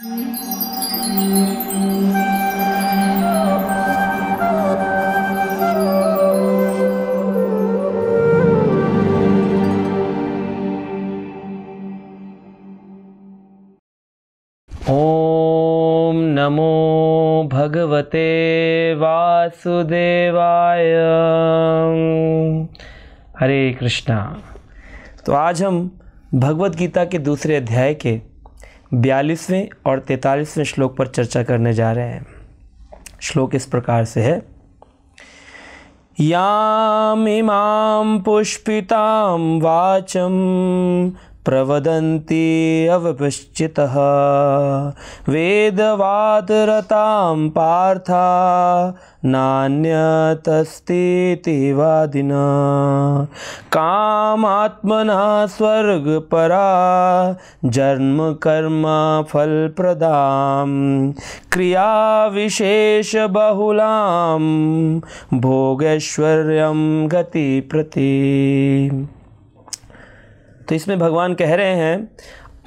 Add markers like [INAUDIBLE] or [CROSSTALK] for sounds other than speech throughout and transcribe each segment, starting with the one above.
ॐ नमो भगवते वासुदेवाय हरे कृष्णा तो आज हम भगवत गीता के दूसरे अध्याय के बयालीसवें और तैतालीसवें श्लोक पर चर्चा करने जा रहे हैं श्लोक इस प्रकार से है इमाम पुष्पिताम वाचम प्रवदन्ति अवपश्चितः वेदवातरतां पार्था नान्यतस्तेति वादिना कामात्मना स्वर्गपरा जन्मकर्म फलप्रदां क्रियाविशेषबहुलां भोगैश्वर्यं गतिप्रति तो इसमें भगवान कह रहे हैं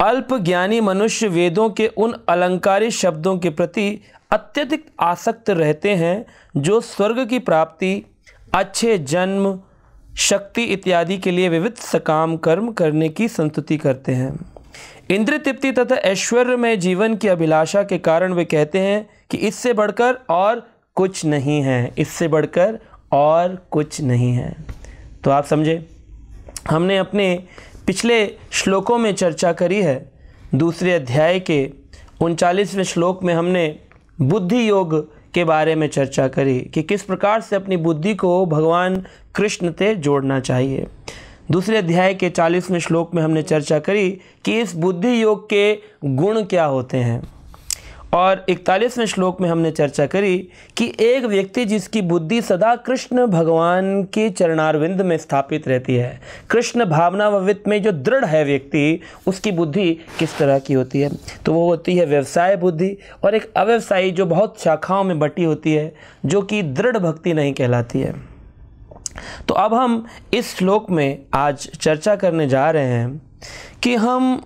अल्प ज्ञानी मनुष्य वेदों के उन अलंकारी शब्दों के प्रति अत्यधिक आसक्त रहते हैं जो स्वर्ग की प्राप्ति अच्छे जन्म शक्ति इत्यादि के लिए विविध सकाम कर्म करने की संतुति करते हैं इंद्र तृप्ति तथा ऐश्वर्य में जीवन की अभिलाषा के कारण वे कहते हैं कि इससे बढ़कर और कुछ नहीं है इससे बढ़कर और कुछ नहीं है तो आप समझे हमने अपने पिछले श्लोकों में चर्चा करी है दूसरे अध्याय के उनचालीसवें श्लोक में हमने बुद्धि योग के बारे में चर्चा करी कि किस प्रकार से अपनी बुद्धि को भगवान कृष्ण से जोड़ना चाहिए दूसरे अध्याय के चालीसवें श्लोक में हमने चर्चा करी कि इस बुद्धि योग के गुण क्या होते हैं और इकतालीसवें श्लोक में हमने चर्चा करी कि एक व्यक्ति जिसकी बुद्धि सदा कृष्ण भगवान के चरणारविंद में स्थापित रहती है कृष्ण भावना वित्त में जो दृढ़ है व्यक्ति उसकी बुद्धि किस तरह की होती है तो वो होती है व्यवसाय बुद्धि और एक अव्यवसायी जो बहुत शाखाओं में बटी होती है जो कि दृढ़ भक्ति नहीं कहलाती है तो अब हम इस श्लोक में आज चर्चा करने जा रहे हैं कि हम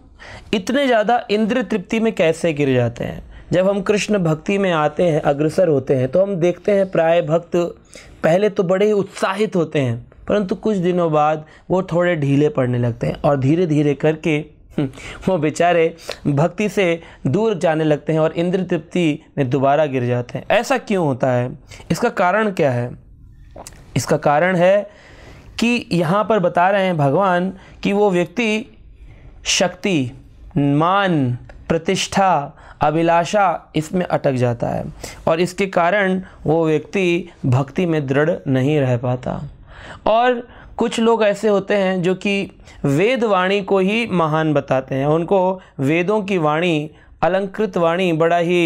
इतने ज़्यादा इंद्र तृप्ति में कैसे गिर जाते हैं जब हम कृष्ण भक्ति में आते हैं अग्रसर होते हैं तो हम देखते हैं प्राय भक्त पहले तो बड़े ही उत्साहित होते हैं परंतु कुछ दिनों बाद वो थोड़े ढीले पड़ने लगते हैं और धीरे धीरे करके हम्म, वो बेचारे भक्ति से दूर जाने लगते हैं और इंद्र तृप्ति में दोबारा गिर जाते हैं ऐसा क्यों होता है इसका कारण क्या है इसका कारण है कि यहाँ पर बता रहे हैं भगवान कि वो व्यक्ति शक्ति मान प्रतिष्ठा अभिलाषा इसमें अटक जाता है और इसके कारण वो व्यक्ति भक्ति में दृढ़ नहीं रह पाता और कुछ लोग ऐसे होते हैं जो कि वेद वाणी को ही महान बताते हैं उनको वेदों की वाणी अलंकृत वाणी बड़ा ही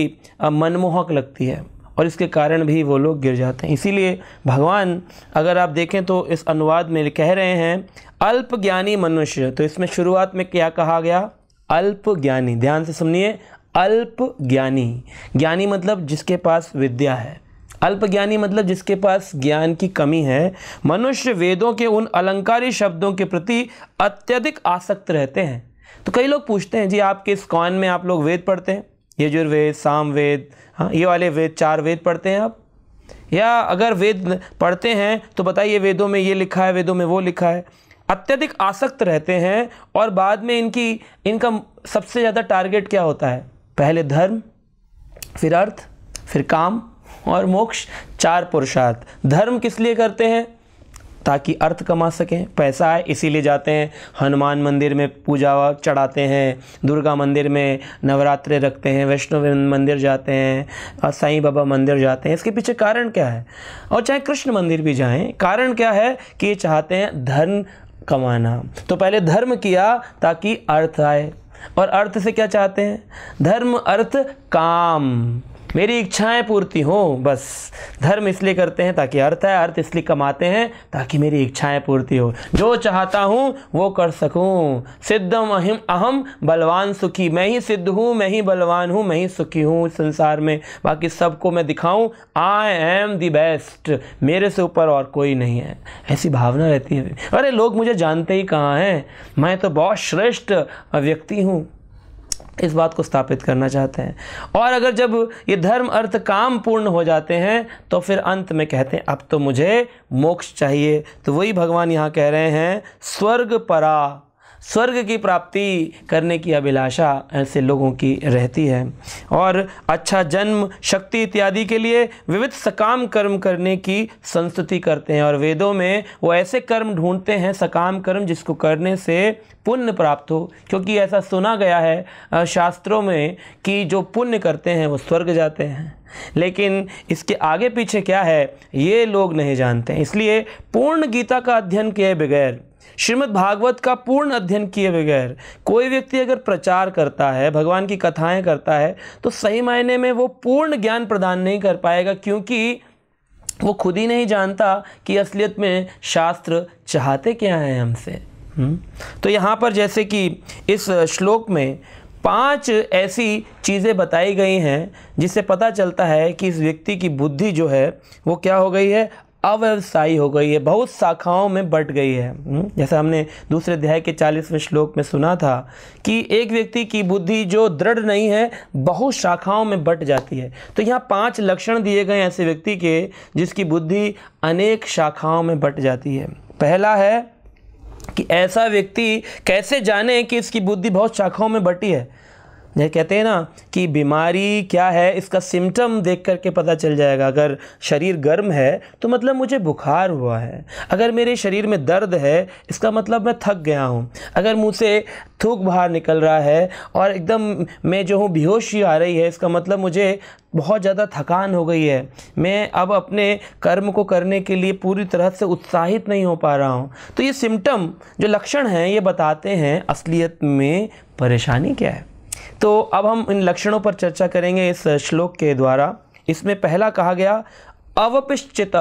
मनमोहक लगती है और इसके कारण भी वो लोग गिर जाते हैं इसीलिए भगवान अगर आप देखें तो इस अनुवाद में कह रहे हैं अल्प ज्ञानी मनुष्य तो इसमें शुरुआत में क्या कहा गया अल्प ज्ञानी ध्यान से सुनिए अल्प ज्ञानी ज्ञानी मतलब जिसके पास विद्या है अल्प ज्ञानी मतलब जिसके पास ज्ञान की कमी है मनुष्य वेदों के उन अलंकारी शब्दों के प्रति अत्यधिक आसक्त रहते हैं तो कई लोग पूछते हैं जी आपके इस कौन में आप लोग वेद पढ़ते हैं यजुर्वेद सामवेद हाँ ये वाले वेद चार वेद पढ़ते हैं आप या अगर वेद पढ़ते हैं तो बताइए वेदों में ये लिखा है वेदों में वो लिखा है अत्यधिक आसक्त रहते हैं और बाद में इनकी इनका सबसे ज़्यादा टारगेट क्या होता है पहले धर्म फिर अर्थ फिर काम और मोक्ष चार पुरुषार्थ धर्म किस लिए करते हैं ताकि अर्थ कमा सकें पैसा आए इसीलिए जाते हैं हनुमान मंदिर में पूजा चढ़ाते हैं दुर्गा मंदिर में नवरात्रे रखते हैं वैष्णो मंदिर जाते हैं और साईं बाबा मंदिर जाते हैं इसके पीछे कारण क्या है और चाहे कृष्ण मंदिर भी जाएं कारण क्या है कि ये चाहते हैं धन कमाना तो पहले धर्म किया ताकि अर्थ आए और अर्थ से क्या चाहते हैं धर्म अर्थ काम मेरी इच्छाएं पूर्ति हों बस धर्म इसलिए करते हैं ताकि अर्थ है अर्थ इसलिए कमाते हैं ताकि मेरी इच्छाएं पूर्ति हो जो चाहता हूँ वो कर सकूँ सिद्धम अहम अहम बलवान सुखी मैं ही सिद्ध हूँ मैं ही बलवान हूँ मैं ही सुखी हूँ इस संसार में बाकी सबको मैं दिखाऊँ आई एम द बेस्ट मेरे से ऊपर और कोई नहीं है ऐसी भावना रहती है अरे लोग मुझे जानते ही कहाँ हैं मैं तो बहुत श्रेष्ठ व्यक्ति हूँ इस बात को स्थापित करना चाहते हैं और अगर जब ये धर्म अर्थ काम पूर्ण हो जाते हैं तो फिर अंत में कहते हैं अब तो मुझे मोक्ष चाहिए तो वही भगवान यहाँ कह रहे हैं स्वर्ग परा स्वर्ग की प्राप्ति करने की अभिलाषा ऐसे लोगों की रहती है और अच्छा जन्म शक्ति इत्यादि के लिए विविध सकाम कर्म करने की संस्तुति करते हैं और वेदों में वो ऐसे कर्म ढूंढते हैं सकाम कर्म जिसको करने से पुण्य प्राप्त हो क्योंकि ऐसा सुना गया है शास्त्रों में कि जो पुण्य करते हैं वो स्वर्ग जाते हैं लेकिन इसके आगे पीछे क्या है ये लोग नहीं जानते इसलिए पूर्ण गीता का अध्ययन किए बगैर श्रीमद् भागवत का पूर्ण अध्ययन किए बगैर कोई व्यक्ति अगर प्रचार करता है भगवान की कथाएं करता है तो सही मायने में वो पूर्ण ज्ञान प्रदान नहीं कर पाएगा क्योंकि वो खुद ही नहीं जानता कि असलियत में शास्त्र चाहते क्या हैं हमसे हम्म? तो यहाँ पर जैसे कि इस श्लोक में पांच ऐसी चीज़ें बताई गई हैं जिससे पता चलता है कि इस व्यक्ति की बुद्धि जो है वो क्या हो गई है अव्यवसायी हो गई है बहुत शाखाओं में बट गई है हम्म, जैसा हमने दूसरे अध्याय के चालीसवें श्लोक में सुना था कि एक व्यक्ति की बुद्धि जो दृढ़ नहीं है बहुत शाखाओं में बट जाती है तो यहाँ पांच लक्षण दिए गए ऐसे व्यक्ति के जिसकी बुद्धि अनेक शाखाओं में बट जाती है पहला है कि ऐसा व्यक्ति कैसे जाने कि इसकी बुद्धि बहुत शाखाओं में बटी है जैसे कहते हैं ना कि बीमारी क्या है इसका सिम्टम देख करके पता चल जाएगा अगर शरीर गर्म है तो मतलब मुझे बुखार हुआ है अगर मेरे शरीर में दर्द है इसका मतलब मैं थक गया हूँ अगर मुँह से थूक बाहर निकल रहा है और एकदम मैं जो हूँ बेहोशी आ रही है इसका मतलब मुझे बहुत ज़्यादा थकान हो गई है मैं अब अपने कर्म को करने के लिए पूरी तरह से उत्साहित नहीं हो पा रहा हूँ तो ये सिम्टम जो लक्षण हैं ये बताते हैं असलियत में परेशानी क्या है तो अब हम इन लक्षणों पर चर्चा करेंगे इस श्लोक के द्वारा इसमें पहला कहा गया अवपिश्चित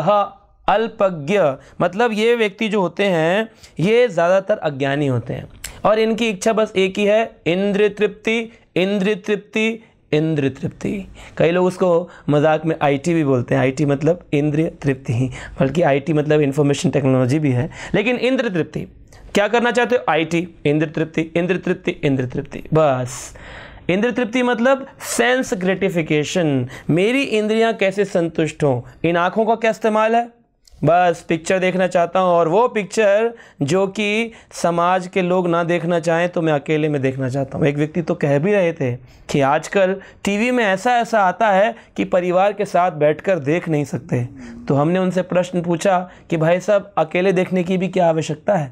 अल्पज्ञ मतलब ये व्यक्ति जो होते हैं ये ज़्यादातर अज्ञानी होते हैं और इनकी इच्छा बस एक ही है इंद्र तृप्ति इंद्र तृप्ति इंद्र तृप्ति कई लोग उसको मजाक में आईटी भी बोलते हैं आईटी मतलब इंद्रिय तृप्ति ही बल्कि आईटी मतलब इंफॉर्मेशन टेक्नोलॉजी भी है लेकिन इंद्र तृप्ति क्या करना चाहते हो आई टी इंद्र तृप्ति इंद्र तृप्ति इंद्र तृप्ति बस इंद्र तृप्ति मतलब सेंस ग्रेटिफिकेशन मेरी इंद्रियां कैसे संतुष्ट हों इन आँखों का क्या इस्तेमाल है बस पिक्चर देखना चाहता हूँ और वो पिक्चर जो कि समाज के लोग ना देखना चाहें तो मैं अकेले में देखना चाहता हूँ एक व्यक्ति तो कह भी रहे थे कि आजकल टीवी में ऐसा ऐसा आता है कि परिवार के साथ बैठकर देख नहीं सकते तो हमने उनसे प्रश्न पूछा कि भाई साहब अकेले देखने की भी क्या आवश्यकता है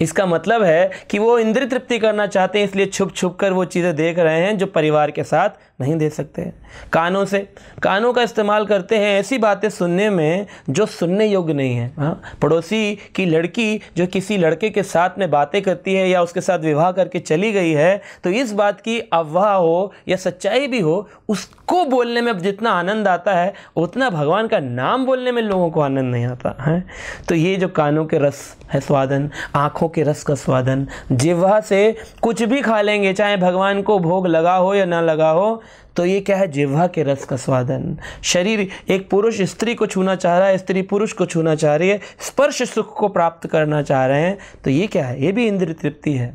इसका मतलब है कि वो इंद्रिय तृप्ति करना चाहते हैं इसलिए छुप छुप कर वो चीज़ें देख रहे हैं जो परिवार के साथ नहीं दे सकते कानों से कानों का इस्तेमाल करते हैं ऐसी बातें सुनने में जो सुनने योग्य नहीं है हाँ पड़ोसी की लड़की जो किसी लड़के के साथ में बातें करती है या उसके साथ विवाह करके चली गई है तो इस बात की अफवाह हो या सच्चाई भी हो उसको बोलने में जितना आनंद आता है उतना भगवान का नाम बोलने में लोगों को आनंद नहीं आता है हाँ, तो ये जो कानों के रस है स्वादन आँखों के रस का स्वादन जिवा से कुछ भी खा लेंगे चाहे भगवान को भोग लगा हो या ना लगा हो तो ये क्या है जिह्वा के रस का स्वादन शरीर एक पुरुष स्त्री को छूना चाह रहा है स्त्री पुरुष को छूना चाह रही है स्पर्श सुख को प्राप्त करना चाह रहे हैं तो ये क्या है ये भी इंद्र तृप्ति है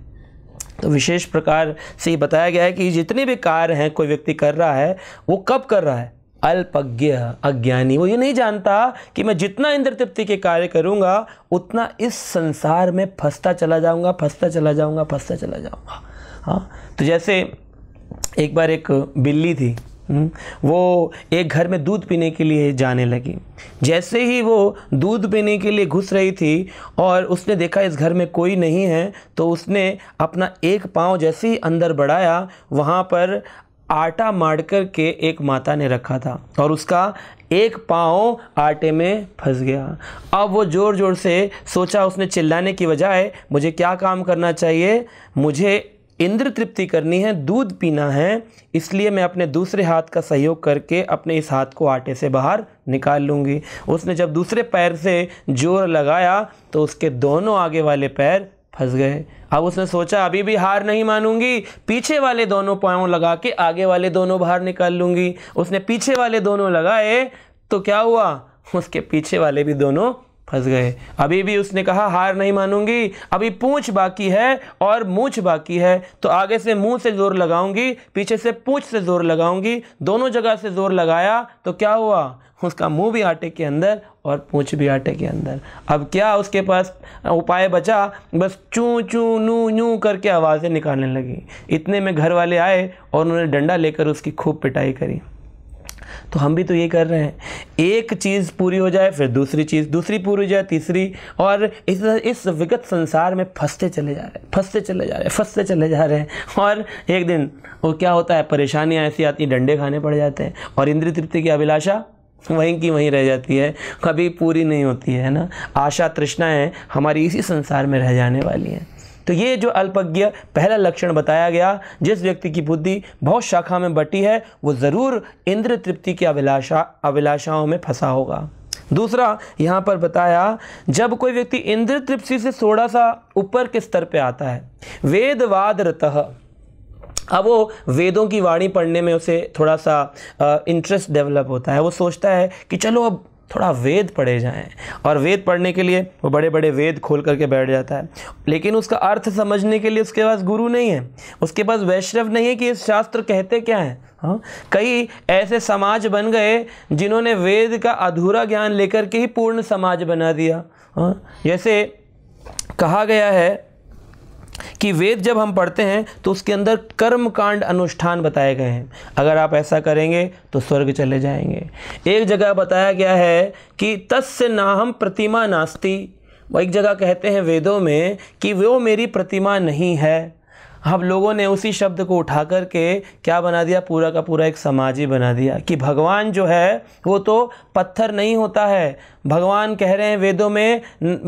तो विशेष प्रकार से बताया गया है कि जितने भी कार्य हैं कोई व्यक्ति कर रहा है वो कब कर रहा है अल्पज्ञ अज्ञानी वो ये नहीं जानता कि मैं जितना इंद्र तृप्ति के कार्य करूँगा उतना इस संसार में फंसता चला जाऊँगा फंसता चला जाऊँगा फंसता चला जाऊंगा हाँ तो जैसे एक बार एक बिल्ली थी हम्म, वो एक घर में दूध पीने के लिए जाने लगी जैसे ही वो दूध पीने के लिए घुस रही थी और उसने देखा इस घर में कोई नहीं है तो उसने अपना एक पाँव जैसे ही अंदर बढ़ाया वहाँ पर आटा मार कर के एक माता ने रखा था और उसका एक पाँव आटे में फंस गया अब वो ज़ोर ज़ोर से सोचा उसने चिल्लाने की बजाय मुझे क्या काम करना चाहिए मुझे इंद्र तृप्ति करनी है दूध पीना है इसलिए मैं अपने दूसरे हाथ का सहयोग करके अपने इस हाथ को आटे से बाहर निकाल लूँगी उसने जब दूसरे पैर से जोर लगाया तो उसके दोनों आगे वाले पैर फंस गए अब उसने सोचा अभी भी हार नहीं मानूंगी पीछे वाले दोनों पाँव लगा के आगे वाले दोनों बाहर निकाल लूँगी उसने पीछे वाले दोनों लगाए तो क्या हुआ उसके पीछे वाले भी दोनों फंस गए अभी भी उसने कहा हार नहीं मानूंगी अभी पूछ बाकी है और मूछ बाकी है तो आगे से मुंह से ज़ोर लगाऊंगी पीछे से पूछ से ज़ोर लगाऊंगी दोनों जगह से ज़ोर लगाया तो क्या हुआ उसका मुंह भी आटे के अंदर और पूँछ भी आटे के अंदर अब क्या उसके पास उपाय बचा बस चूँ चूँ नू नू करके आवाज़ें निकालने लगी इतने में घर वाले आए और उन्होंने डंडा लेकर उसकी खूब पिटाई करी तो हम भी तो ये कर रहे हैं एक चीज़ पूरी हो जाए फिर दूसरी चीज़ दूसरी पूरी हो जाए तीसरी और इस इस विगत संसार में फंसते चले जा रहे हैं फंसते चले जा रहे हैं फंसते चले जा रहे हैं और एक दिन वो क्या होता है परेशानियाँ ऐसी आती डंडे खाने पड़ जाते हैं और इंद्र तृप्ति की अभिलाषा वहीं की वहीं रह जाती है कभी पूरी नहीं होती है ना आशा तृष्णाएँ हमारी इसी संसार में रह जाने वाली हैं तो ये जो अल्पज्ञ पहला लक्षण बताया गया जिस व्यक्ति की बुद्धि बहुत शाखा में बटी है वो ज़रूर इंद्र तृप्ति की अभिलाषा अभिलाषाओं में फंसा होगा दूसरा यहाँ पर बताया जब कोई व्यक्ति इंद्र तृप्ति से थोड़ा सा ऊपर के स्तर पे आता है वेदवाद रतः अब वो वेदों की वाणी पढ़ने में उसे थोड़ा सा इंटरेस्ट डेवलप होता है वो सोचता है कि चलो अब थोड़ा वेद पढ़े जाएं और वेद पढ़ने के लिए वो बड़े बड़े वेद खोल करके बैठ जाता है लेकिन उसका अर्थ समझने के लिए उसके पास गुरु नहीं है उसके पास वैष्णव नहीं है कि इस शास्त्र कहते क्या हैं हाँ कई ऐसे समाज बन गए जिन्होंने वेद का अधूरा ज्ञान लेकर के ही पूर्ण समाज बना दिया हाँ जैसे कहा गया है कि वेद जब हम पढ़ते हैं तो उसके अंदर कर्म कांड अनुष्ठान बताए गए हैं अगर आप ऐसा करेंगे तो स्वर्ग चले जाएंगे एक जगह बताया गया है कि तस्य नाहम प्रतिमा वह एक जगह कहते हैं वेदों में कि वो मेरी प्रतिमा नहीं है हम लोगों ने उसी शब्द को उठा कर के क्या बना दिया पूरा का पूरा एक समाज ही बना दिया कि भगवान जो है वो तो पत्थर नहीं होता है भगवान कह रहे हैं वेदों में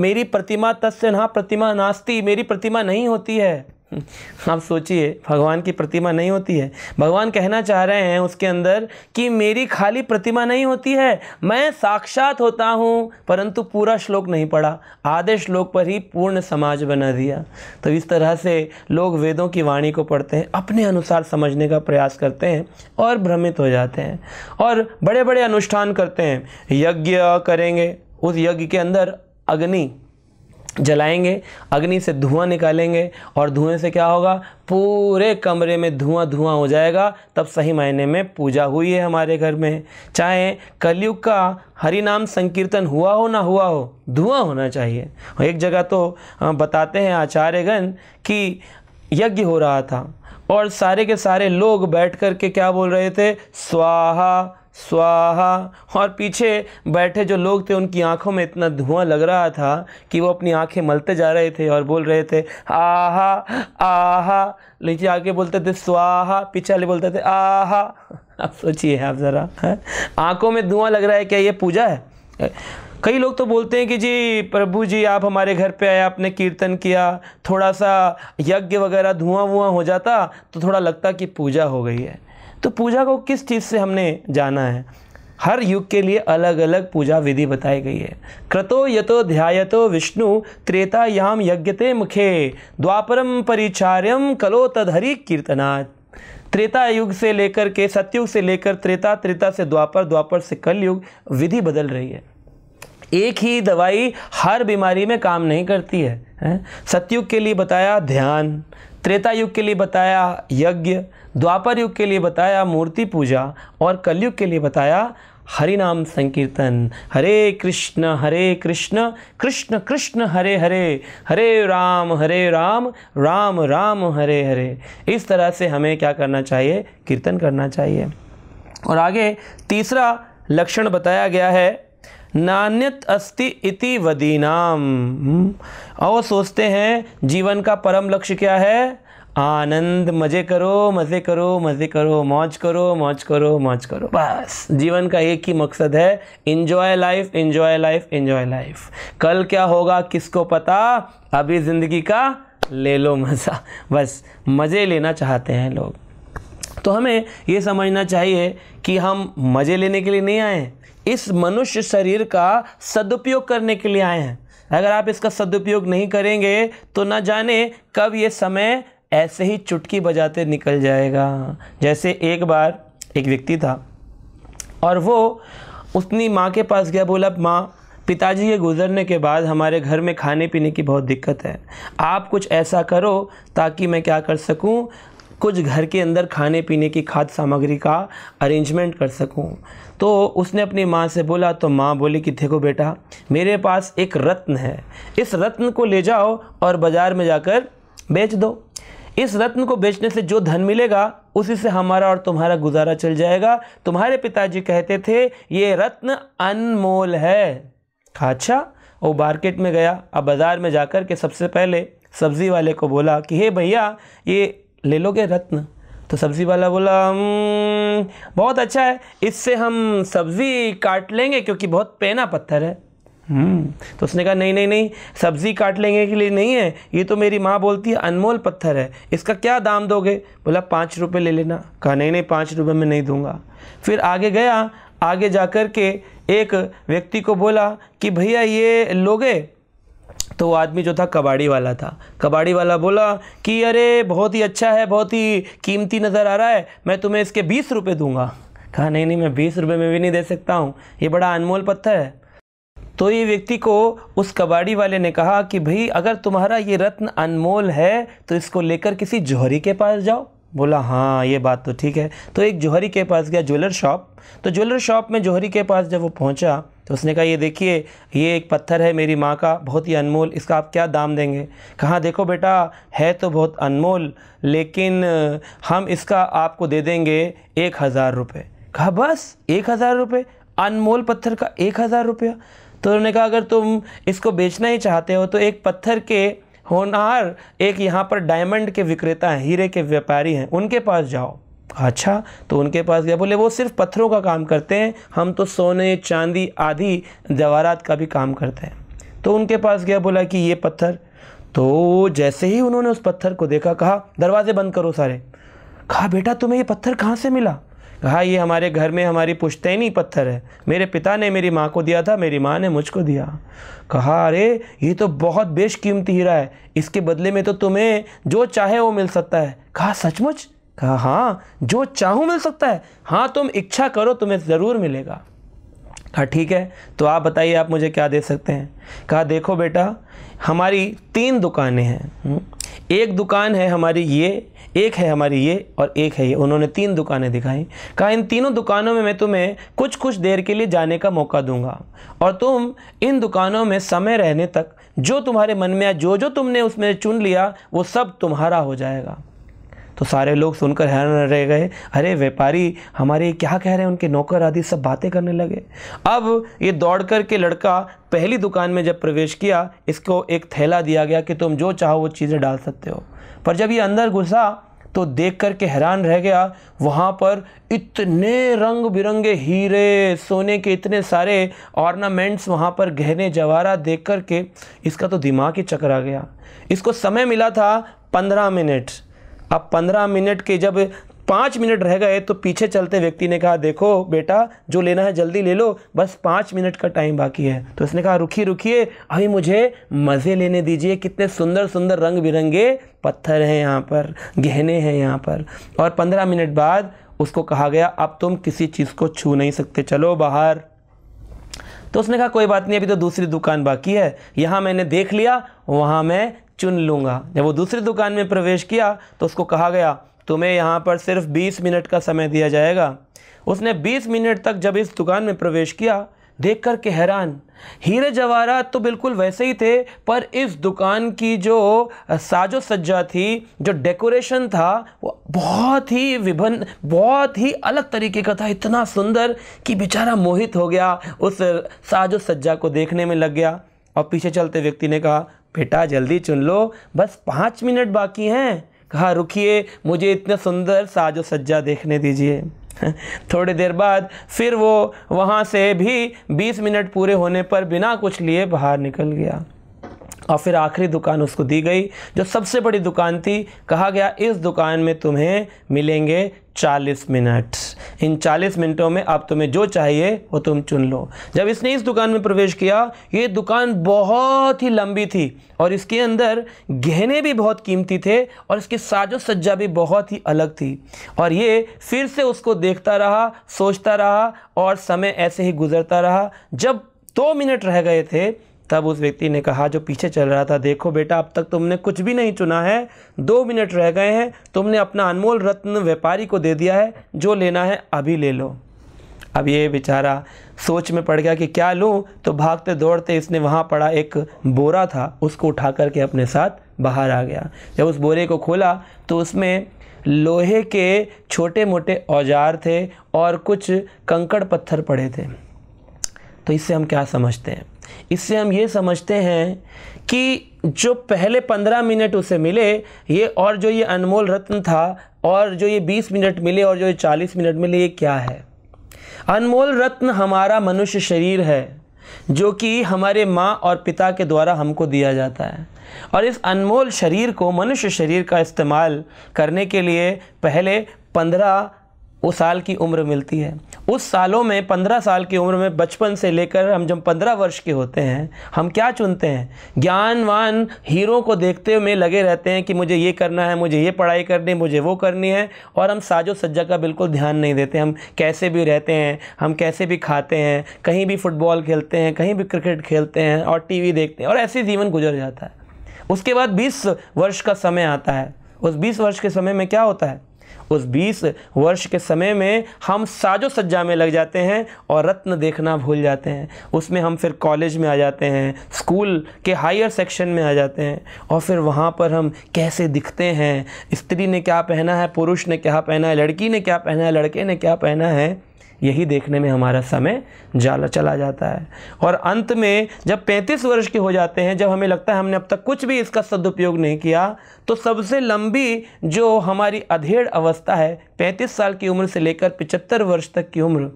मेरी प्रतिमा तत्स्य ना प्रतिमा नास्ती मेरी प्रतिमा नहीं होती है [LAUGHS] आप सोचिए भगवान की प्रतिमा नहीं होती है भगवान कहना चाह रहे हैं उसके अंदर कि मेरी खाली प्रतिमा नहीं होती है मैं साक्षात होता हूँ परंतु पूरा श्लोक नहीं पढ़ा आधे श्लोक पर ही पूर्ण समाज बना दिया तो इस तरह से लोग वेदों की वाणी को पढ़ते हैं अपने अनुसार समझने का प्रयास करते हैं और भ्रमित हो जाते हैं और बड़े बड़े अनुष्ठान करते हैं यज्ञ करेंगे उस यज्ञ के अंदर अग्नि जलाएंगे अग्नि से धुआं निकालेंगे और धुएं से क्या होगा पूरे कमरे में धुआं धुआं हो जाएगा तब सही मायने में पूजा हुई है हमारे घर में चाहे कलयुग का हरि नाम संकीर्तन हुआ हो ना हुआ हो धुआं होना चाहिए एक जगह तो बताते हैं आचार्यगण कि यज्ञ हो रहा था और सारे के सारे लोग बैठ कर के क्या बोल रहे थे स्वाहा स्वाहा और पीछे बैठे जो लोग थे उनकी आंखों में इतना धुआं लग रहा था कि वो अपनी आंखें मलते जा रहे थे और बोल रहे थे आहा आहा नीचे आगे बोलते थे स्वाहा पीछे वाले बोलते थे आहा आप सोचिए आप ज़रा आंखों में धुआं लग रहा है क्या ये पूजा है कई लोग तो बोलते हैं कि जी प्रभु जी आप हमारे घर पे आए आपने कीर्तन किया थोड़ा सा यज्ञ वगैरह धुआं वुआ हो जाता तो थोड़ा लगता कि पूजा हो गई है तो पूजा को किस चीज़ से हमने जाना है हर युग के लिए अलग अलग पूजा विधि बताई गई है क्रतो यतो ध्यायतो विष्णु त्रेता याम यज्ञते मुखे द्वापरम परिचार्यम कलो तदहरी कीर्तनाथ त्रेता युग से लेकर के सत्युग से लेकर त्रेता त्रेता से द्वापर द्वापर से कल युग विधि बदल रही है एक ही दवाई हर बीमारी में काम नहीं करती है, है? सत्युग के लिए बताया ध्यान त्रेता युग के लिए बताया यज्ञ द्वापर युग के लिए बताया मूर्ति पूजा और कलयुग के लिए बताया हरिनाम संकीर्तन हरे कृष्ण हरे कृष्ण कृष्ण कृष्ण हरे हरे हरे राम हरे राम राम राम हरे हरे इस तरह से हमें क्या करना चाहिए कीर्तन करना चाहिए और आगे तीसरा लक्षण बताया गया है नान्यत अस्ति इति वदीनाम और हम्म। सोचते हैं जीवन का परम लक्ष्य क्या है आनंद मज़े करो मज़े करो मज़े करो मौज करो मौज करो मौज करो बस जीवन का एक ही मकसद है enjoy life enjoy life enjoy life कल क्या होगा किसको पता अभी ज़िंदगी का ले लो मज़ा बस मज़े लेना चाहते हैं लोग तो हमें ये समझना चाहिए कि हम मज़े लेने के लिए नहीं आए इस मनुष्य शरीर का सदुपयोग करने के लिए आए हैं अगर आप इसका सदुपयोग नहीं करेंगे तो ना जाने कब ये समय ऐसे ही चुटकी बजाते निकल जाएगा जैसे एक बार एक व्यक्ति था और वो उसनी माँ के पास गया बोला माँ पिताजी के गुजरने के बाद हमारे घर में खाने पीने की बहुत दिक्कत है आप कुछ ऐसा करो ताकि मैं क्या कर सकूं कुछ घर के अंदर खाने पीने की खाद्य सामग्री का अरेंजमेंट कर सकूं तो उसने अपनी माँ से बोला तो माँ बोली कि देखो बेटा मेरे पास एक रत्न है इस रत्न को ले जाओ और बाज़ार में जाकर बेच दो इस रत्न को बेचने से जो धन मिलेगा उसी से हमारा और तुम्हारा गुजारा चल जाएगा तुम्हारे पिताजी कहते थे ये रत्न अनमोल है अच्छा वो मार्केट में गया अब बाज़ार में जाकर के सबसे पहले सब्ज़ी वाले को बोला कि हे भैया ये ले लोगे रत्न तो सब्ज़ी वाला बोला हम्म, बहुत अच्छा है इससे हम सब्ज़ी काट लेंगे क्योंकि बहुत पेना पत्थर है हम्म। तो उसने कहा नहीं नहीं नहीं सब्ज़ी काट लेंगे के लिए नहीं है ये तो मेरी माँ बोलती है अनमोल पत्थर है इसका क्या दाम दोगे बोला पाँच रुपये ले लेना कहा नहीं नहीं पाँच रुपये में नहीं दूंगा फिर आगे गया आगे जा कर के एक व्यक्ति को बोला कि भैया ये लोगे तो वो आदमी जो था कबाड़ी वाला था कबाड़ी वाला बोला कि अरे बहुत ही अच्छा है बहुत ही कीमती नज़र आ रहा है मैं तुम्हें इसके बीस रुपये दूंगा कहा नहीं नहीं मैं बीस रुपये में भी नहीं दे सकता हूँ ये बड़ा अनमोल पत्थर है तो ये व्यक्ति को उस कबाड़ी वाले ने कहा कि भाई अगर तुम्हारा ये रत्न अनमोल है तो इसको लेकर किसी जौहरी के पास जाओ बोला हाँ ये बात तो ठीक है तो एक जौहरी के पास गया ज्वेलर शॉप तो ज्वेलर शॉप में जौहरी के पास जब वो पहुँचा तो उसने कहा ये देखिए ये एक पत्थर है मेरी माँ का बहुत ही अनमोल इसका आप क्या दाम देंगे कहाँ देखो बेटा है तो बहुत अनमोल लेकिन हम इसका आपको दे देंगे एक हज़ार रुपये कहा बस एक हज़ार रुपये अनमोल पत्थर का एक हज़ार रुपया तो उन्होंने कहा अगर तुम इसको बेचना ही चाहते हो तो एक पत्थर के होनहार एक यहाँ पर डायमंड के विक्रेता हैं हीरे के व्यापारी हैं उनके पास जाओ अच्छा तो उनके पास गया बोले वो सिर्फ पत्थरों का काम करते हैं हम तो सोने चांदी आदि जवारात का भी काम करते हैं तो उनके पास गया बोला कि ये पत्थर तो जैसे ही उन्होंने उस पत्थर को देखा कहा दरवाजे बंद करो सारे कहा बेटा तुम्हें ये पत्थर कहाँ से मिला कहा ये हमारे घर में हमारी पुश्तैनी पत्थर है मेरे पिता ने मेरी माँ को दिया था मेरी माँ ने मुझको दिया कहा अरे ये तो बहुत बेशकीमती हीरा है इसके बदले में तो तुम्हें जो चाहे वो मिल सकता है कहा सचमुच कहा हाँ जो चाहूँ मिल सकता है हाँ तुम इच्छा करो तुम्हें ज़रूर मिलेगा कहा ठीक है तो आप बताइए आप मुझे क्या दे सकते हैं कहा देखो बेटा हमारी तीन दुकानें हैं हम्म, एक दुकान है हमारी ये एक है हमारी ये और एक है ये उन्होंने तीन दुकानें दिखाई कहा इन तीनों दुकानों में मैं तुम्हें कुछ कुछ देर के लिए जाने का मौका दूंगा और तुम इन दुकानों में समय रहने तक जो तुम्हारे मन में आया जो जो तुमने उसमें चुन लिया वो सब तुम्हारा हो जाएगा तो सारे लोग सुनकर हैरान रह गए अरे व्यापारी हमारे क्या कह रहे हैं उनके नौकर आदि सब बातें करने लगे अब ये दौड़ कर के लड़का पहली दुकान में जब प्रवेश किया इसको एक थैला दिया गया कि तुम जो चाहो वो चीज़ें डाल सकते हो पर जब ये अंदर घुसा तो देख कर के हैरान रह गया वहाँ पर इतने रंग बिरंगे हीरे सोने के इतने सारे ऑर्नामेंट्स वहाँ पर गहने जवारा देख कर के इसका तो दिमाग ही चकरा गया इसको समय मिला था पंद्रह मिनट अब पंद्रह मिनट के जब पाँच मिनट रह गए तो पीछे चलते व्यक्ति ने कहा देखो बेटा जो लेना है जल्दी ले लो बस पाँच मिनट का टाइम बाकी है तो उसने कहा रुकी रुकिए अभी मुझे मज़े लेने दीजिए कितने सुंदर सुंदर रंग बिरंगे पत्थर हैं यहाँ पर गहने हैं यहाँ पर और पंद्रह मिनट बाद उसको कहा गया अब तुम किसी चीज़ को छू नहीं सकते चलो बाहर तो उसने कहा कोई बात नहीं अभी तो दूसरी दुकान बाकी है यहाँ मैंने देख लिया वहाँ मैं चुन लूँगा जब वो दूसरी दुकान में प्रवेश किया तो उसको कहा गया तुम्हें यहाँ पर सिर्फ बीस मिनट का समय दिया जाएगा उसने बीस मिनट तक जब इस दुकान में प्रवेश किया देख कर के हैरान हीरे जवाहरात तो बिल्कुल वैसे ही थे पर इस दुकान की जो साजो सज्जा थी जो डेकोरेशन था वो बहुत ही विभिन्न बहुत ही अलग तरीके का था इतना सुंदर कि बेचारा मोहित हो गया उस साजो सज्जा को देखने में लग गया और पीछे चलते व्यक्ति ने कहा बेटा जल्दी चुन लो बस पाँच मिनट बाकी हैं कहा रुकिए मुझे इतने सुंदर साजो सज्जा देखने दीजिए [LAUGHS] थोड़ी देर बाद फिर वो वहाँ से भी बीस मिनट पूरे होने पर बिना कुछ लिए बाहर निकल गया और फिर आखिरी दुकान उसको दी गई जो सबसे बड़ी दुकान थी कहा गया इस दुकान में तुम्हें मिलेंगे चालीस मिनट इन चालीस मिनटों में आप तुम्हें जो चाहिए वो तुम चुन लो जब इसने इस दुकान में प्रवेश किया ये दुकान बहुत ही लंबी थी और इसके अंदर गहने भी बहुत कीमती थे और इसकी साजो सज्जा भी बहुत ही अलग थी और ये फिर से उसको देखता रहा सोचता रहा और समय ऐसे ही गुजरता रहा जब दो मिनट रह गए थे तब उस व्यक्ति ने कहा जो पीछे चल रहा था देखो बेटा अब तक तुमने कुछ भी नहीं चुना है दो मिनट रह गए हैं तुमने अपना अनमोल रत्न व्यापारी को दे दिया है जो लेना है अभी ले लो अब ये बेचारा सोच में पड़ गया कि क्या लूँ तो भागते दौड़ते इसने वहाँ पड़ा एक बोरा था उसको उठा करके अपने साथ बाहर आ गया जब उस बोरे को खोला तो उसमें लोहे के छोटे मोटे औजार थे और कुछ कंकड़ पत्थर पड़े थे तो इससे हम क्या समझते हैं इससे हम ये समझते हैं कि जो पहले पंद्रह मिनट उसे मिले ये और जो ये अनमोल रत्न था और जो ये बीस मिनट मिले और जो ये चालीस मिनट मिले ये क्या है अनमोल रत्न हमारा मनुष्य शरीर है जो कि हमारे माँ और पिता के द्वारा हमको दिया जाता है और इस अनमोल शरीर को मनुष्य शरीर का इस्तेमाल करने के लिए पहले पंद्रह वो साल की उम्र मिलती है उस सालों में पंद्रह साल की उम्र में बचपन से लेकर हम जब पंद्रह वर्ष के होते हैं हम क्या चुनते हैं ज्ञानवान हीरो को देखते हुए लगे रहते हैं कि मुझे ये करना है मुझे ये पढ़ाई करनी है मुझे वो करनी है और हम साजो सज्जा का बिल्कुल ध्यान नहीं देते हम कैसे भी रहते हैं हम कैसे भी खाते हैं कहीं भी फुटबॉल खेलते हैं कहीं भी क्रिकेट खेलते हैं और टी देखते हैं और ऐसे जीवन गुजर जाता है उसके बाद बीस वर्ष का समय आता है उस बीस वर्ष के समय में क्या होता है उस बीस वर्ष के समय में हम साजो सज्जा में लग जाते हैं और रत्न देखना भूल जाते हैं उसमें हम फिर कॉलेज में आ जाते हैं स्कूल के हायर सेक्शन में आ जाते हैं और फिर वहाँ पर हम कैसे दिखते हैं स्त्री ने क्या पहना है पुरुष ने क्या पहना है लड़की ने क्या पहना है लड़के ने क्या पहना है यही देखने में हमारा समय जाला चला जाता है और अंत में जब 35 वर्ष के हो जाते हैं जब हमें लगता है हमने अब तक कुछ भी इसका सदुपयोग नहीं किया तो सबसे लंबी जो हमारी अधेड़ अवस्था है 35 साल की उम्र से लेकर 75 वर्ष तक की उम्र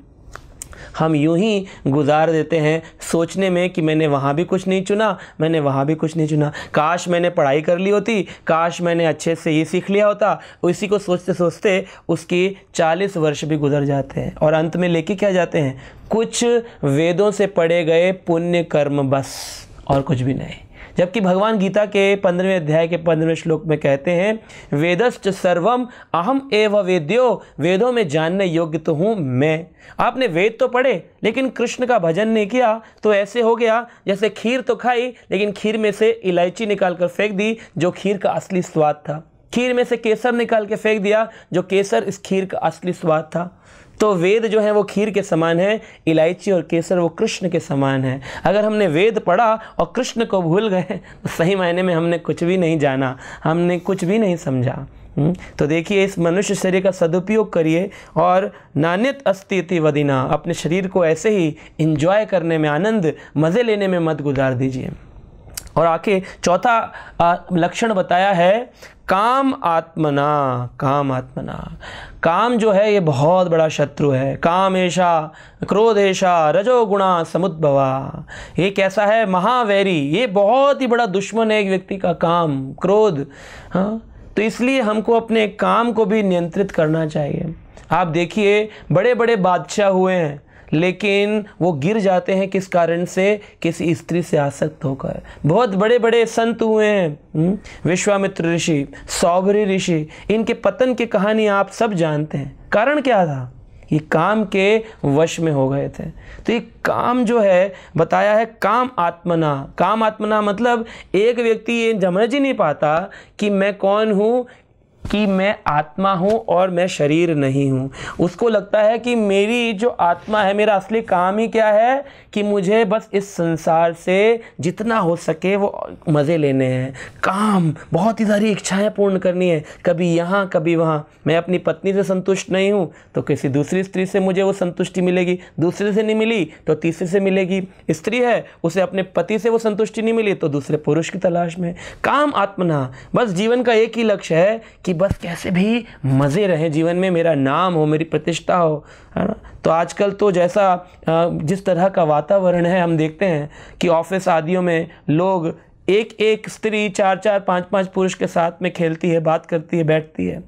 हम यूं ही गुजार देते हैं सोचने में कि मैंने वहाँ भी कुछ नहीं चुना मैंने वहाँ भी कुछ नहीं चुना काश मैंने पढ़ाई कर ली होती काश मैंने अच्छे से ये सीख लिया होता इसी को सोचते सोचते उसकी चालीस वर्ष भी गुजर जाते हैं और अंत में लेके क्या जाते हैं कुछ वेदों से पढ़े गए पुण्य कर्म बस और कुछ भी नहीं जबकि भगवान गीता के पंद्रहवें अध्याय के पंद्रहवें श्लोक में कहते हैं वेदश्च सर्वम अहम एव वेद्यो वेदों में जानने योग्य तो हूँ मैं आपने वेद तो पढ़े लेकिन कृष्ण का भजन नहीं किया तो ऐसे हो गया जैसे खीर तो खाई लेकिन खीर में से इलायची निकाल कर फेंक दी जो खीर का असली स्वाद था खीर में से केसर निकाल के फेंक दिया जो केसर इस खीर का असली स्वाद था तो वेद जो है वो खीर के समान है इलायची और केसर वो कृष्ण के समान है अगर हमने वेद पढ़ा और कृष्ण को भूल गए तो सही मायने में हमने कुछ भी नहीं जाना हमने कुछ भी नहीं समझा हम्म, तो देखिए इस मनुष्य शरीर का सदुपयोग करिए और नान्यत अस्तिति वदिना अपने शरीर को ऐसे ही इंजॉय करने में आनंद मज़े लेने में मत गुजार दीजिए और आके चौथा लक्षण बताया है काम आत्मना काम आत्मना काम जो है ये बहुत बड़ा शत्रु है काम ऐशा क्रोध ऐशा रजोगुणा समुद्भवा ये कैसा है महावैरी ये बहुत ही बड़ा दुश्मन है एक व्यक्ति का काम क्रोध हाँ तो इसलिए हमको अपने काम को भी नियंत्रित करना चाहिए आप देखिए बड़े बड़े बादशाह हुए हैं लेकिन वो गिर जाते हैं किस कारण से किसी स्त्री से आसक्त होकर बहुत बड़े बड़े संत हुए हैं हम्म? विश्वामित्र ऋषि सौभरी ऋषि इनके पतन की कहानी आप सब जानते हैं कारण क्या था ये काम के वश में हो गए थे तो ये काम जो है बताया है काम आत्मना काम आत्मना मतलब एक व्यक्ति ये समझ ही नहीं पाता कि मैं कौन हूँ कि मैं आत्मा हूँ और मैं शरीर नहीं हूँ उसको लगता है कि मेरी जो आत्मा है मेरा असली काम ही क्या है कि मुझे बस इस संसार से जितना हो सके वो मज़े लेने हैं काम बहुत ही सारी इच्छाएं पूर्ण करनी है कभी यहाँ कभी वहाँ मैं अपनी पत्नी से संतुष्ट नहीं हूँ तो किसी दूसरी स्त्री से मुझे वो संतुष्टि मिलेगी दूसरे से नहीं मिली तो तीसरे से मिलेगी स्त्री है उसे अपने पति से वो संतुष्टि नहीं मिली तो दूसरे पुरुष की तलाश में काम आत्मना बस जीवन का एक ही लक्ष्य है कि बस कैसे भी मज़े रहें जीवन में मेरा नाम हो मेरी प्रतिष्ठा हो है ना तो आजकल तो जैसा जिस तरह का वातावरण है हम देखते हैं कि ऑफिस आदियों में लोग एक एक स्त्री चार चार पांच पांच पुरुष के साथ में खेलती है बात करती है बैठती है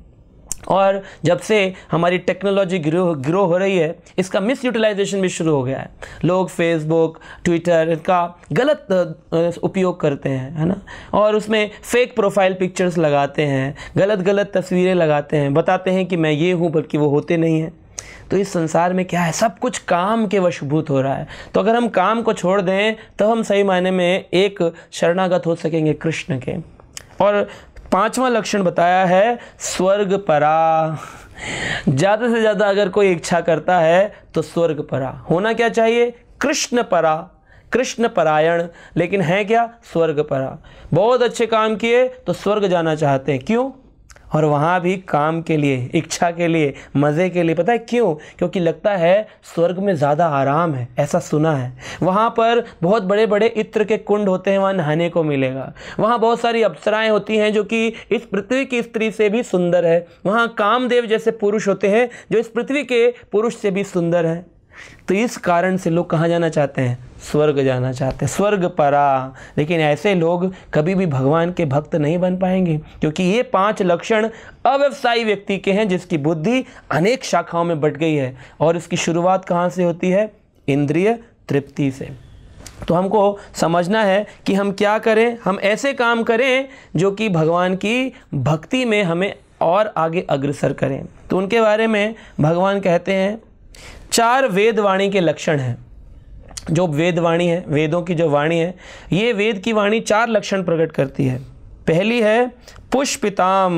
और जब से हमारी टेक्नोलॉजी ग्रो ग्रो हो रही है इसका मिस यूटिलाइजेशन भी शुरू हो गया है लोग फेसबुक ट्विटर का गलत उपयोग करते हैं है ना और उसमें फेक प्रोफाइल पिक्चर्स लगाते हैं गलत गलत तस्वीरें लगाते हैं बताते हैं कि मैं ये हूँ बल्कि वो होते नहीं हैं तो इस संसार में क्या है सब कुछ काम के वशभूत हो रहा है तो अगर हम काम को छोड़ दें तो हम सही मायने में एक शरणागत हो सकेंगे कृष्ण के और पांचवा लक्षण बताया है स्वर्ग परा ज़्यादा से ज़्यादा अगर कोई इच्छा करता है तो स्वर्ग परा होना क्या चाहिए कृष्ण परा कृष्ण परायण लेकिन है क्या स्वर्ग परा बहुत अच्छे काम किए तो स्वर्ग जाना चाहते हैं क्यों और वहाँ भी काम के लिए इच्छा के लिए मज़े के लिए पता है क्यों क्योंकि लगता है स्वर्ग में ज़्यादा आराम है ऐसा सुना है वहाँ पर बहुत बड़े बड़े इत्र के कुंड होते हैं वहाँ नहाने को मिलेगा वहाँ बहुत सारी अप्सराएं होती हैं जो कि इस पृथ्वी की स्त्री से भी सुंदर है वहाँ कामदेव जैसे पुरुष होते हैं जो इस पृथ्वी के पुरुष से भी सुंदर हैं तो इस कारण से लोग कहाँ जाना चाहते हैं स्वर्ग जाना चाहते हैं स्वर्ग परा लेकिन ऐसे लोग कभी भी भगवान के भक्त नहीं बन पाएंगे क्योंकि ये पांच लक्षण अव्यवसायी व्यक्ति के हैं जिसकी बुद्धि अनेक शाखाओं में बट गई है और इसकी शुरुआत कहाँ से होती है इंद्रिय तृप्ति से तो हमको समझना है कि हम क्या करें हम ऐसे काम करें जो कि भगवान की भक्ति में हमें और आगे अग्रसर करें तो उनके बारे में भगवान कहते हैं चार वेदवाणी के लक्षण हैं जो वेद वाणी है वेदों की जो वाणी है ये वेद की वाणी चार लक्षण प्रकट करती है पहली है पुष्पिताम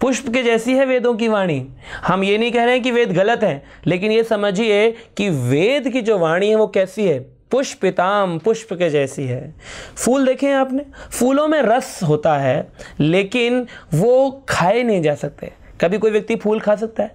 पुष्प के जैसी है वेदों की वाणी हम ये नहीं कह रहे हैं कि वेद गलत हैं लेकिन ये समझिए कि वेद की जो वाणी है वो कैसी है पुष्पिताम पुष्प के जैसी है फूल देखे हैं आपने फूलों में रस होता है लेकिन वो खाए नहीं जा सकते कभी कोई व्यक्ति फूल खा सकता है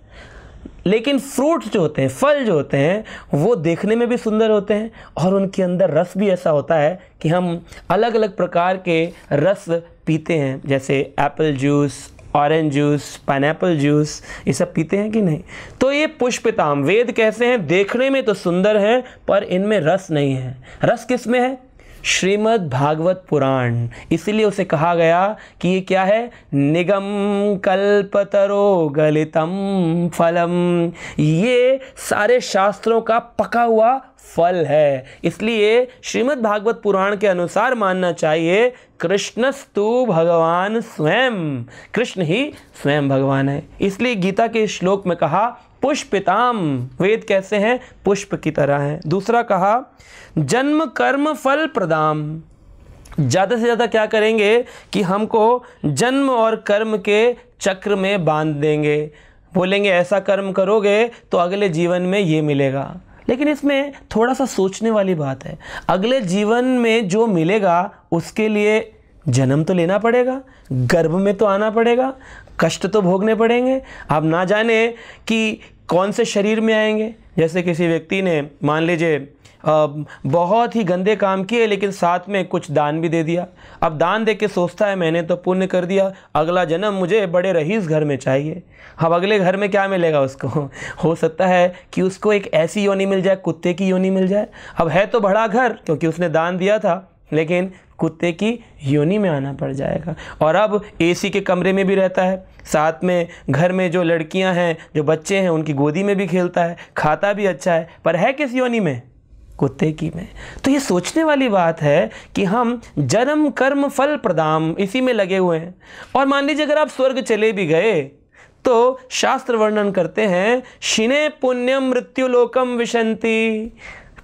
लेकिन फ्रूट जो होते हैं फल जो होते हैं वो देखने में भी सुंदर होते हैं और उनके अंदर रस भी ऐसा होता है कि हम अलग अलग प्रकार के रस पीते हैं जैसे apple juice orange juice pine juice ये सब पीते हैं कि नहीं तो ये पुष्पिताम वेद कैसे हैं देखने में तो सुंदर हैं पर इनमें रस नहीं है रस किस में है श्रीमद् भागवत पुराण इसलिए उसे कहा गया कि ये क्या है निगम कल्पतरो गलितम फलम ये सारे शास्त्रों का पका हुआ फल है इसलिए श्रीमद् भागवत पुराण के अनुसार मानना चाहिए कृष्णस्तु भगवान स्वयं कृष्ण ही स्वयं भगवान है इसलिए गीता के श्लोक में कहा पुष्पिताम वेद कैसे हैं पुष्प की तरह हैं दूसरा कहा जन्म कर्म फल प्रदाम ज़्यादा से ज़्यादा क्या करेंगे कि हमको जन्म और कर्म के चक्र में बांध देंगे बोलेंगे ऐसा कर्म करोगे तो अगले जीवन में ये मिलेगा लेकिन इसमें थोड़ा सा सोचने वाली बात है अगले जीवन में जो मिलेगा उसके लिए जन्म तो लेना पड़ेगा गर्भ में तो आना पड़ेगा कष्ट तो भोगने पड़ेंगे आप ना जाने कि कौन से शरीर में आएंगे जैसे किसी व्यक्ति ने मान लीजिए बहुत ही गंदे काम किए लेकिन साथ में कुछ दान भी दे दिया अब दान दे के सोचता है मैंने तो पुण्य कर दिया अगला जन्म मुझे बड़े रईस घर में चाहिए अब अगले घर में क्या मिलेगा उसको [LAUGHS] हो सकता है कि उसको एक ऐसी योनी मिल जाए कुत्ते की योनी मिल जाए अब है तो बड़ा घर क्योंकि उसने दान दिया था लेकिन कुत्ते की योनी में आना पड़ जाएगा और अब एसी के कमरे में भी रहता है साथ में घर में जो लड़कियां हैं जो बच्चे हैं उनकी गोदी में भी खेलता है खाता भी अच्छा है पर है किस योनी में कुत्ते की में तो ये सोचने वाली बात है कि हम जन्म कर्म फल प्रदान इसी में लगे हुए हैं और मान लीजिए अगर आप स्वर्ग चले भी गए तो शास्त्र वर्णन करते हैं शिने पुण्यम मृत्युलोकम विशंति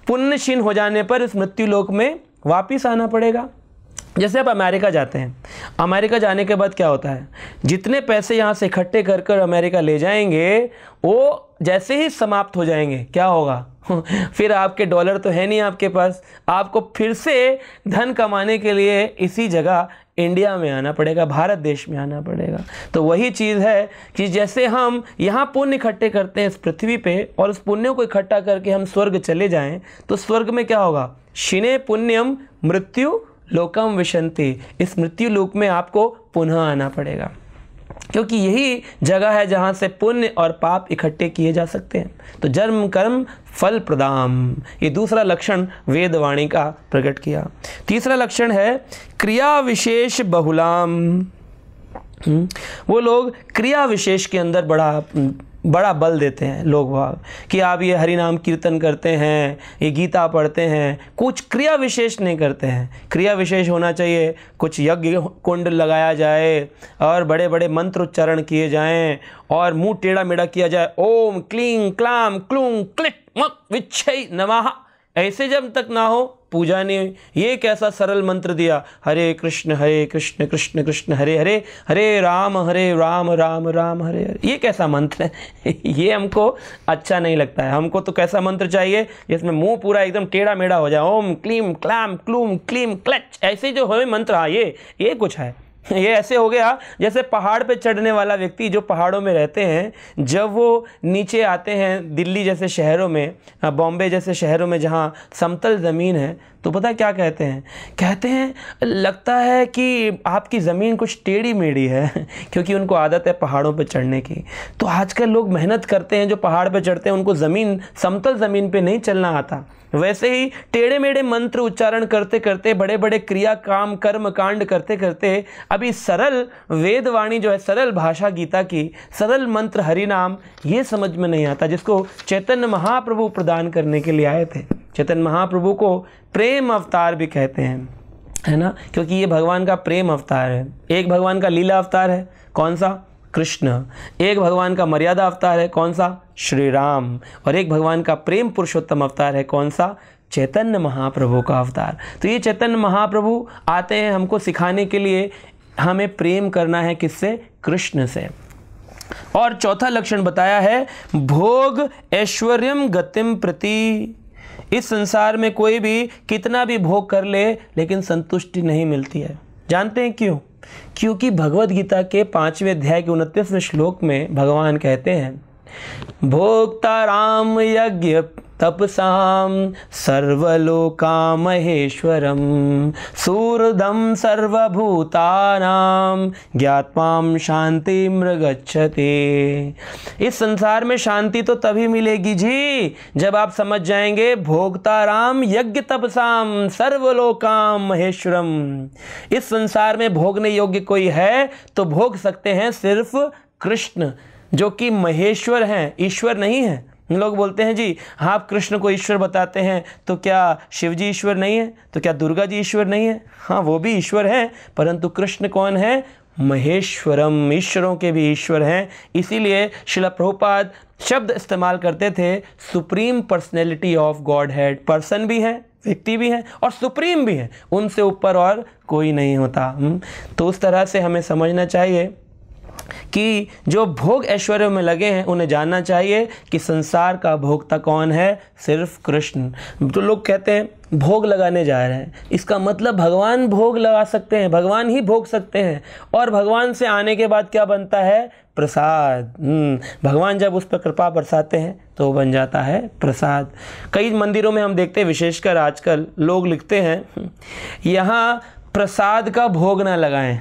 पुण्य क्षीण हो जाने पर इस मृत्युलोक में वापिस आना पड़ेगा जैसे आप अमेरिका जाते हैं अमेरिका जाने के बाद क्या होता है जितने पैसे यहाँ से इकट्ठे कर कर अमेरिका ले जाएंगे वो जैसे ही समाप्त हो जाएंगे क्या होगा [LAUGHS] फिर आपके डॉलर तो है नहीं आपके पास आपको फिर से धन कमाने के लिए इसी जगह इंडिया में आना पड़ेगा भारत देश में आना पड़ेगा तो वही चीज़ है कि जैसे हम यहाँ पुण्य इकट्ठे करते हैं इस पृथ्वी पे और उस पुण्य को इकट्ठा करके हम स्वर्ग चले जाएं तो स्वर्ग में क्या होगा शिने पुण्यम मृत्यु लोकम विशंति इस मृत्यु लोक में आपको पुनः आना पड़ेगा क्योंकि यही जगह है जहाँ से पुण्य और पाप इकट्ठे किए जा सकते हैं तो जन्म कर्म फल प्रदान ये दूसरा लक्षण वेदवाणी का प्रकट किया तीसरा लक्षण है क्रिया विशेष बहुलाम हम्म, वो लोग क्रिया विशेष के अंदर बड़ा हम्म, बड़ा बल देते हैं लोग भाग कि आप ये हरि नाम कीर्तन करते हैं ये गीता पढ़ते हैं कुछ क्रिया विशेष नहीं करते हैं क्रिया विशेष होना चाहिए कुछ यज्ञ कुंड लगाया जाए और बड़े बड़े मंत्र उच्चारण किए जाएं और मुंह टेढ़ा मेढ़ा किया जाए ओम क्लीं क्लाम क्लूंग क्लिट मक विच्छ नमः ऐसे जब तक ना हो पूजा ने ये कैसा सरल मंत्र दिया हरे कृष्ण हरे कृष्ण कृष्ण कृष्ण हरे हरे हरे राम हरे राम राम राम हरे हरे ये कैसा मंत्र है [LAUGHS] ये हमको अच्छा नहीं लगता है हमको तो कैसा मंत्र चाहिए जिसमें मुंह पूरा एकदम टेढ़ा मेढ़ा हो जाए ओम क्लीम क्लाम क्लूम क्लीम क्लच ऐसे जो हो मंत्र आ हाँ, ये ये कुछ है [LAUGHS] ये ऐसे हो गया जैसे पहाड़ पे चढ़ने वाला व्यक्ति जो पहाड़ों में रहते हैं जब वो नीचे आते हैं दिल्ली जैसे शहरों में बॉम्बे जैसे शहरों में जहाँ समतल ज़मीन है तो पता क्या कहते हैं कहते हैं लगता है कि आपकी ज़मीन कुछ टेढ़ी मेढ़ी है [LAUGHS] क्योंकि उनको आदत है पहाड़ों पर चढ़ने की तो आजकल लोग मेहनत करते हैं जो पहाड़ पर चढ़ते हैं उनको ज़मीन समतल ज़मीन पर नहीं चलना आता वैसे ही टेढ़े मेढ़े मंत्र उच्चारण करते करते बड़े बड़े क्रिया काम कर्म कांड करते करते अभी सरल वेदवाणी जो है सरल भाषा गीता की सरल मंत्र हरि नाम ये समझ में नहीं आता जिसको चैतन्य महाप्रभु प्रदान करने के लिए आए थे चेतन महाप्रभु को प्रेम अवतार भी कहते हैं है ना क्योंकि ये भगवान का प्रेम अवतार है एक भगवान का लीला अवतार है कौन सा कृष्ण एक भगवान का मर्यादा अवतार है कौन सा श्री राम और एक भगवान का प्रेम पुरुषोत्तम अवतार है कौन सा चैतन्य महाप्रभु का अवतार तो ये चैतन्य महाप्रभु आते हैं हमको सिखाने के लिए हमें प्रेम करना है किससे कृष्ण से और चौथा लक्षण बताया है भोग ऐश्वर्यम गतिम प्रति इस संसार में कोई भी कितना भी भोग कर ले लेकिन संतुष्टि नहीं मिलती है जानते हैं क्यों क्योंकि भगवद गीता के पाँचवें अध्याय के उनतीसवें श्लोक में भगवान कहते हैं भोक्ता राम यज्ञ तपसाम सर्वलोका महेश्वरम सूरदम सर्वभूतानाम ज्ञातवाम शांति मृगछते इस संसार में शांति तो तभी मिलेगी जी जब आप समझ जाएंगे भोगता राम यज्ञ तपसाम सर्वलोकाम महेश्वरम इस संसार में भोगने योग्य कोई है तो भोग सकते हैं सिर्फ कृष्ण जो कि महेश्वर हैं ईश्वर नहीं है लोग बोलते हैं जी आप कृष्ण को ईश्वर बताते हैं तो क्या शिव जी ईश्वर नहीं है तो क्या दुर्गा जी ईश्वर नहीं है हाँ वो भी ईश्वर हैं परंतु कृष्ण कौन है महेश्वरम ईश्वरों के भी ईश्वर हैं इसीलिए शिला प्रभुपाद शब्द इस्तेमाल करते थे supreme personality of Godhead person भी हैं व्यक्ति भी हैं और सुप्रीम भी हैं उनसे ऊपर और कोई नहीं होता हम्म, तो उस तरह से हमें समझना चाहिए कि जो भोग ऐश्वर्य में लगे हैं उन्हें जानना चाहिए कि संसार का भोगता कौन है सिर्फ कृष्ण तो लोग कहते हैं भोग लगाने जा रहे हैं इसका मतलब भगवान भोग लगा सकते हैं भगवान ही भोग सकते हैं और भगवान से आने के बाद क्या बनता है प्रसाद हम्म, भगवान जब उस पर कृपा बरसाते हैं तो बन जाता है प्रसाद कई मंदिरों में हम देखते हैं विशेषकर आजकल लोग लिखते हैं यहाँ प्रसाद का भोग ना लगाएं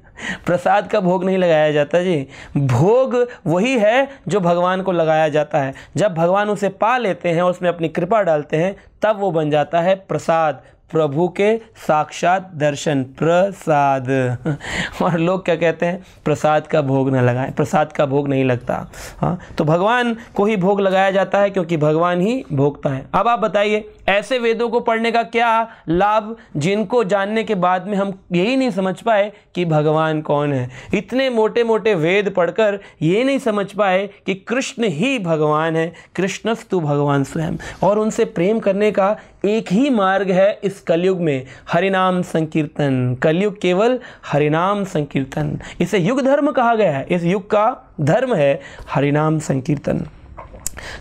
[LAUGHS] प्रसाद का भोग नहीं लगाया जाता जी भोग वही है जो भगवान को लगाया जाता है जब भगवान उसे पा लेते हैं उसमें अपनी कृपा डालते हैं तब वो बन जाता है प्रसाद प्रभु के साक्षात दर्शन प्रसाद [LAUGHS] और लोग क्या कहते हैं प्रसाद का भोग न लगाएं प्रसाद का भोग नहीं लगता हाँ तो भगवान को ही भोग लगाया जाता है क्योंकि भगवान ही भोगता है अब आप बताइए ऐसे वेदों को पढ़ने का क्या लाभ जिनको जानने के बाद में हम यही नहीं समझ पाए कि भगवान कौन है इतने मोटे मोटे वेद पढ़कर ये नहीं समझ पाए कि कृष्ण ही भगवान है कृष्णस्तु भगवान स्वयं और उनसे प्रेम करने का एक ही मार्ग है इस कलयुग में हरिनाम संकीर्तन कलयुग केवल हरिनाम संकीर्तन इसे युग धर्म कहा गया है इस युग का धर्म है हरिनाम संकीर्तन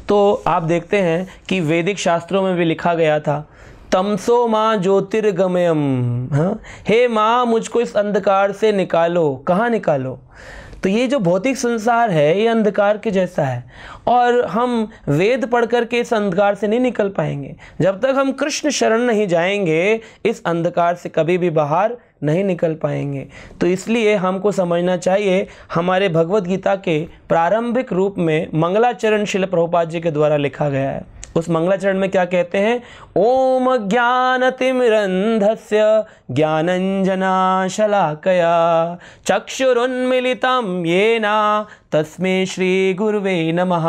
तो आप देखते हैं कि वैदिक शास्त्रों में भी लिखा गया था तमसो माँ ज्योतिर्गमयम हाँ? हे माँ मुझको इस अंधकार से निकालो कहाँ निकालो तो ये जो भौतिक संसार है ये अंधकार के जैसा है और हम वेद पढ़ कर के इस अंधकार से नहीं निकल पाएंगे जब तक हम कृष्ण शरण नहीं जाएंगे इस अंधकार से कभी भी बाहर नहीं निकल पाएंगे तो इसलिए हमको समझना चाहिए हमारे भगवद गीता के प्रारंभिक रूप में मंगलाचरण शिल प्रभुपाद जी के द्वारा लिखा गया है उस मंगलाचरण में क्या कहते हैं ओम ज्ञान तिमिरंधस्य शलाकया चक्षुरुन्मिलितम ये ना तस्मे श्री गुरुवे नमः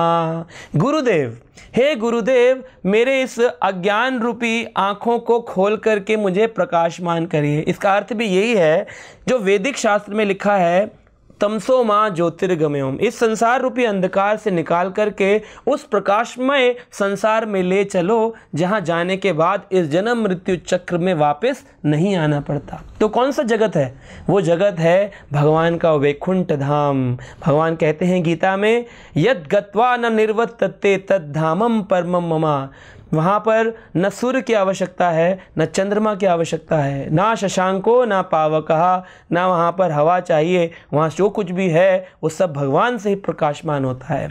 गुरुदेव हे गुरुदेव मेरे इस अज्ञान रूपी आँखों को खोल करके मुझे प्रकाशमान करिए इसका अर्थ भी यही है जो वैदिक शास्त्र में लिखा है तमसो माँ ज्योतिर्गमयम इस संसार रूपी अंधकार से निकाल करके उस प्रकाशमय संसार में ले चलो जहाँ जाने के बाद इस जन्म मृत्यु चक्र में वापस नहीं आना पड़ता तो कौन सा जगत है वो जगत है भगवान का वैकुंठ धाम भगवान कहते हैं गीता में यद गत्वा न निर्वत तत्ते तद धामम परम ममा वहाँ पर न सूर्य की आवश्यकता है न चंद्रमा की आवश्यकता है ना शशांको ना पावकहा ना वहाँ पर हवा चाहिए वहाँ जो कुछ भी है वो सब भगवान से ही प्रकाशमान होता है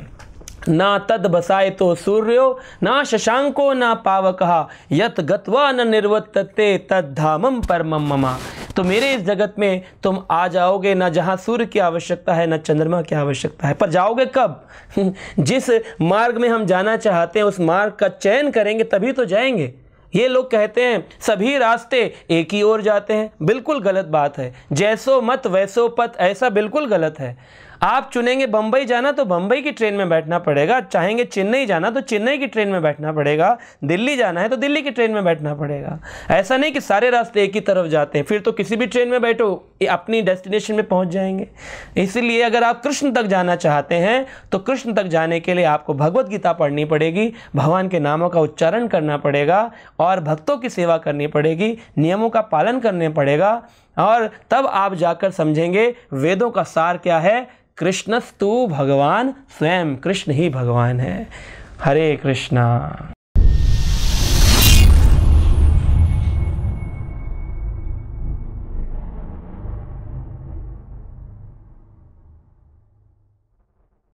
ना तद बसाए तो सूर्यो ना शशांको ना पावकहा यत गत्वा न निर्वर्तते तद धामम परम ममा तो मेरे इस जगत में तुम आ जाओगे ना जहाँ सूर्य की आवश्यकता है ना चंद्रमा की आवश्यकता है पर जाओगे कब [LAUGHS] जिस मार्ग में हम जाना चाहते हैं उस मार्ग का चयन करेंगे तभी तो जाएंगे ये लोग कहते हैं सभी रास्ते एक ही ओर जाते हैं बिल्कुल गलत बात है जैसो मत वैसो पत ऐसा बिल्कुल गलत है आप चुनेंगे बम्बई जाना तो बम्बई की ट्रेन में बैठना पड़ेगा चाहेंगे चेन्नई जाना तो चेन्नई की ट्रेन में बैठना पड़ेगा दिल्ली जाना है तो दिल्ली की ट्रेन में बैठना पड़ेगा ऐसा नहीं कि सारे रास्ते एक ही तरफ जाते हैं फिर तो किसी भी ट्रेन में बैठो अपनी डेस्टिनेशन में पहुंच जाएंगे इसीलिए अगर आप कृष्ण तक जाना चाहते हैं तो कृष्ण तक जाने के लिए आपको भगवदगीता गीता पढ़नी पड़ेगी भगवान के नामों का उच्चारण करना पड़ेगा और भक्तों की सेवा करनी पड़ेगी नियमों का पालन करने पड़ेगा और तब आप जाकर समझेंगे वेदों का सार क्या है कृष्णस्तु भगवान स्वयं कृष्ण ही भगवान है हरे कृष्णा